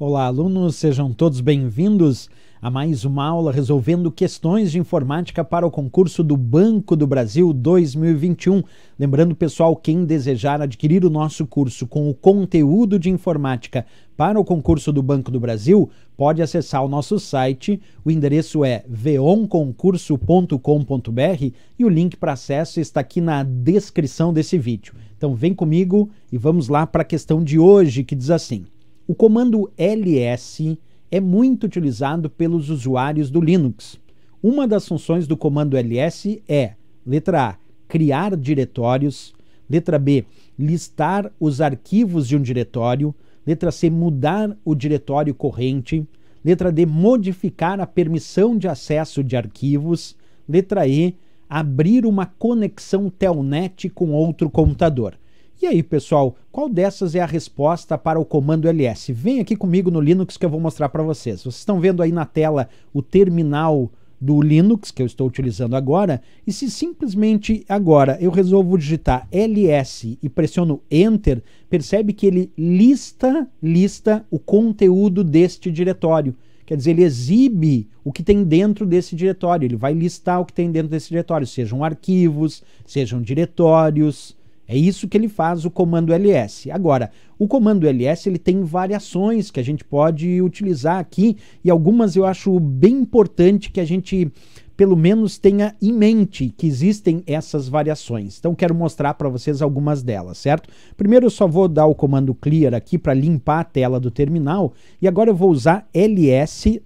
Olá, alunos, sejam todos bem-vindos a mais uma aula resolvendo questões de informática para o concurso do Banco do Brasil 2021. Lembrando, pessoal, quem desejar adquirir o nosso curso com o conteúdo de informática para o concurso do Banco do Brasil, pode acessar o nosso site. O endereço é veonconcurso.com.br e o link para acesso está aqui na descrição desse vídeo. Então, vem comigo e vamos lá para a questão de hoje que diz assim. O comando ls é muito utilizado pelos usuários do Linux. Uma das funções do comando ls é, letra A, criar diretórios, letra B, listar os arquivos de um diretório, letra C, mudar o diretório corrente, letra D, modificar a permissão de acesso de arquivos, letra E, abrir uma conexão telnet com outro computador. E aí, pessoal, qual dessas é a resposta para o comando ls? Vem aqui comigo no Linux que eu vou mostrar para vocês. Vocês estão vendo aí na tela o terminal do Linux que eu estou utilizando agora, e se simplesmente agora eu resolvo digitar ls e pressiono enter, percebe que ele lista lista o conteúdo deste diretório. Quer dizer, ele exibe o que tem dentro desse diretório, ele vai listar o que tem dentro desse diretório, sejam arquivos, sejam diretórios, é isso que ele faz o comando ls. Agora, o comando ls ele tem variações que a gente pode utilizar aqui e algumas eu acho bem importante que a gente pelo menos tenha em mente que existem essas variações. Então quero mostrar para vocês algumas delas, certo? Primeiro eu só vou dar o comando clear aqui para limpar a tela do terminal e agora eu vou usar ls-1.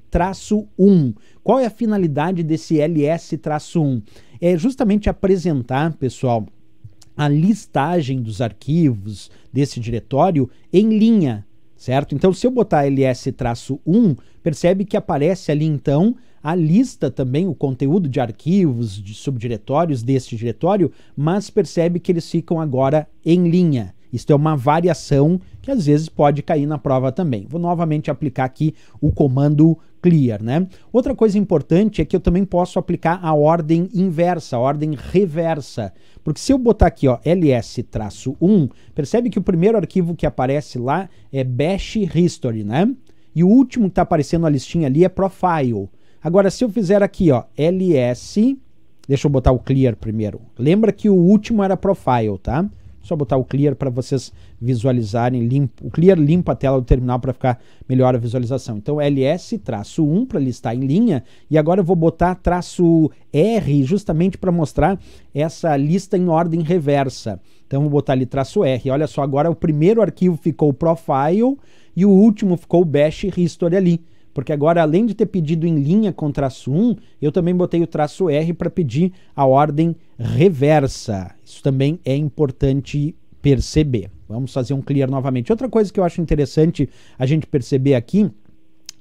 Qual é a finalidade desse ls-1? É justamente apresentar, pessoal, a listagem dos arquivos desse diretório em linha, certo? Então, se eu botar ls-1, percebe que aparece ali então a lista também, o conteúdo de arquivos, de subdiretórios deste diretório, mas percebe que eles ficam agora em linha. Isto é uma variação que às vezes pode cair na prova também. Vou novamente aplicar aqui o comando clear, né? Outra coisa importante é que eu também posso aplicar a ordem inversa, a ordem reversa. Porque se eu botar aqui, ó, ls-1, percebe que o primeiro arquivo que aparece lá é bash history, né? E o último que está aparecendo na listinha ali é profile. Agora, se eu fizer aqui, ó, ls, deixa eu botar o clear primeiro. Lembra que o último era profile, tá? Só botar o clear para vocês visualizarem. Limpo, o clear limpa a tela do terminal para ficar melhor a visualização. Então, ls-1 para listar em linha. E agora eu vou botar traço R justamente para mostrar essa lista em ordem reversa. Então, vou botar ali traço R. Olha só, agora o primeiro arquivo ficou profile e o último ficou bash history ali porque agora além de ter pedido em linha com traço 1, eu também botei o traço R para pedir a ordem reversa. Isso também é importante perceber. Vamos fazer um clear novamente. Outra coisa que eu acho interessante a gente perceber aqui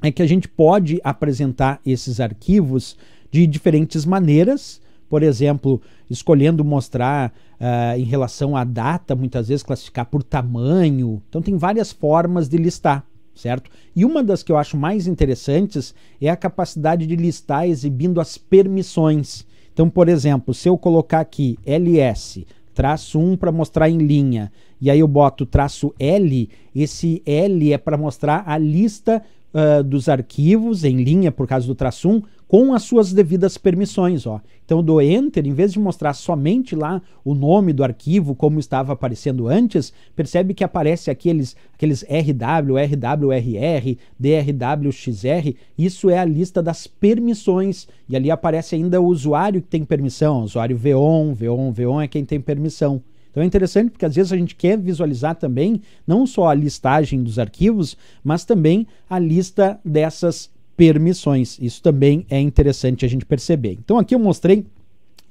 é que a gente pode apresentar esses arquivos de diferentes maneiras. Por exemplo, escolhendo mostrar uh, em relação à data, muitas vezes classificar por tamanho. Então, tem várias formas de listar certo? E uma das que eu acho mais interessantes é a capacidade de listar exibindo as permissões. Então, por exemplo, se eu colocar aqui ls traço 1 para mostrar em linha, e aí eu boto traço L, esse L é para mostrar a lista uh, dos arquivos em linha, por causa do traço 1, com as suas devidas permissões. Ó. Então, do Enter, em vez de mostrar somente lá o nome do arquivo, como estava aparecendo antes, percebe que aparece aqueles, aqueles RW, RWRR, DRWXR. Isso é a lista das permissões. E ali aparece ainda o usuário que tem permissão, o usuário VON, VON, VON é quem tem permissão. Então é interessante porque às vezes a gente quer visualizar também não só a listagem dos arquivos, mas também a lista dessas permissões. Isso também é interessante a gente perceber. Então aqui eu mostrei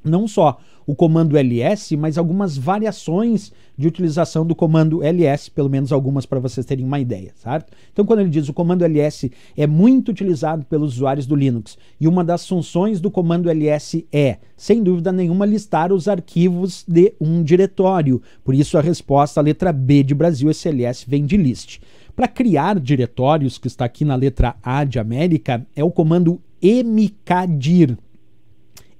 não só o comando ls, mas algumas variações de utilização do comando ls, pelo menos algumas para vocês terem uma ideia, certo? Então, quando ele diz o comando ls é muito utilizado pelos usuários do Linux, e uma das funções do comando ls é, sem dúvida nenhuma, listar os arquivos de um diretório. Por isso a resposta, a letra B de Brasil, esse ls vem de list. Para criar diretórios, que está aqui na letra A de América, é o comando mkdir.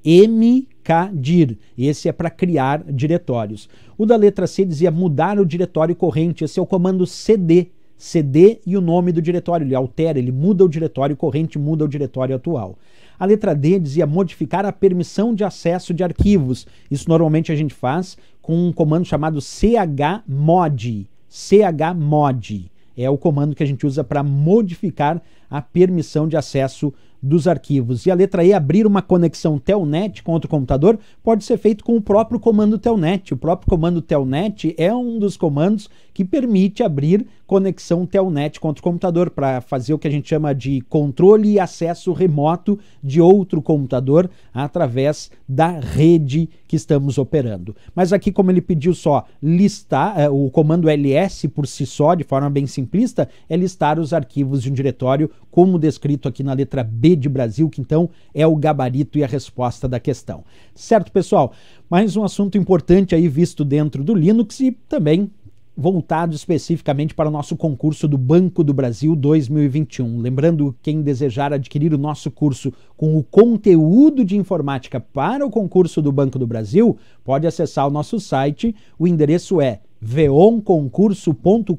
mkdir. Esse é para criar diretórios. O da letra C dizia mudar o diretório corrente. Esse é o comando cd. cd e o nome do diretório. Ele altera, ele muda o diretório corrente, muda o diretório atual. A letra D dizia modificar a permissão de acesso de arquivos. Isso normalmente a gente faz com um comando chamado chmod. chmod é o comando que a gente usa para modificar a permissão de acesso dos arquivos e a letra E abrir uma conexão telnet com outro computador, pode ser feito com o próprio comando telnet. O próprio comando telnet é um dos comandos que permite abrir conexão telnet com outro computador para fazer o que a gente chama de controle e acesso remoto de outro computador através da rede que estamos operando. Mas aqui como ele pediu só listar é, o comando ls por si só de forma bem simplista é listar os arquivos de um diretório como descrito aqui na letra B Rede Brasil, que então é o gabarito e a resposta da questão. Certo, pessoal? Mais um assunto importante aí visto dentro do Linux e também voltado especificamente para o nosso concurso do Banco do Brasil 2021. Lembrando, quem desejar adquirir o nosso curso com o conteúdo de informática para o concurso do Banco do Brasil, pode acessar o nosso site. O endereço é veonconcurso.com.br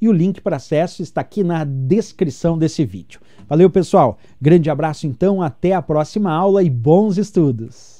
e o link para acesso está aqui na descrição desse vídeo. Valeu, pessoal. Grande abraço então, até a próxima aula e bons estudos.